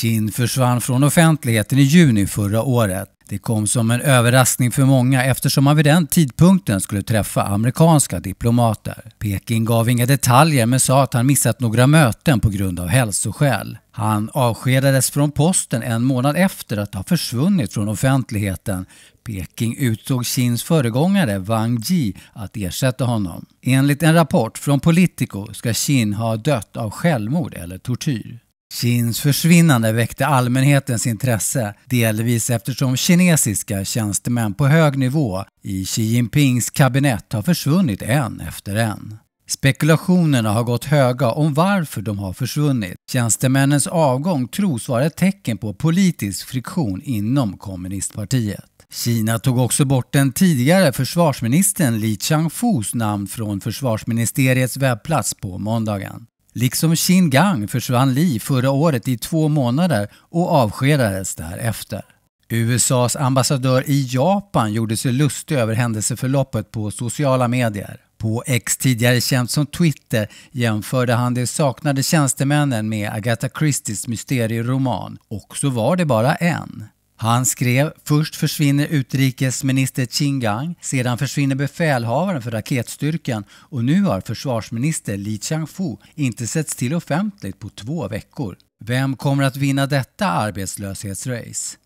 Kin försvann från offentligheten i juni förra året. Det kom som en överraskning för många eftersom han vid den tidpunkten skulle träffa amerikanska diplomater. Peking gav inga detaljer men sa att han missat några möten på grund av hälsoskäl. Han avskedades från posten en månad efter att ha försvunnit från offentligheten. Peking utsåg Kins föregångare Wang Ji att ersätta honom. Enligt en rapport från Politico ska Qin ha dött av självmord eller tortyr. Xins försvinnande väckte allmänhetens intresse, delvis eftersom kinesiska tjänstemän på hög nivå i Xi Jinpings kabinett har försvunnit en efter en. Spekulationerna har gått höga om varför de har försvunnit. Tjänstemännens avgång tros vara ett tecken på politisk friktion inom kommunistpartiet. Kina tog också bort den tidigare försvarsministern Li Changfus namn från försvarsministeriets webbplats på måndagen. Liksom Qin Gang försvann Li förra året i två månader och avskedades därefter. USAs ambassadör i Japan gjorde sig lustig över händelseförloppet på sociala medier. På X, tidigare känt som Twitter, jämförde han de saknade tjänstemännen med Agatha Christies mysterieroman. Och så var det bara en. Han skrev “Först försvinner utrikesminister Qingang, sedan försvinner befälhavaren för raketstyrkan och nu har försvarsminister Li Changfu inte setts till offentligt på två veckor. Vem kommer att vinna detta arbetslöshetsrace?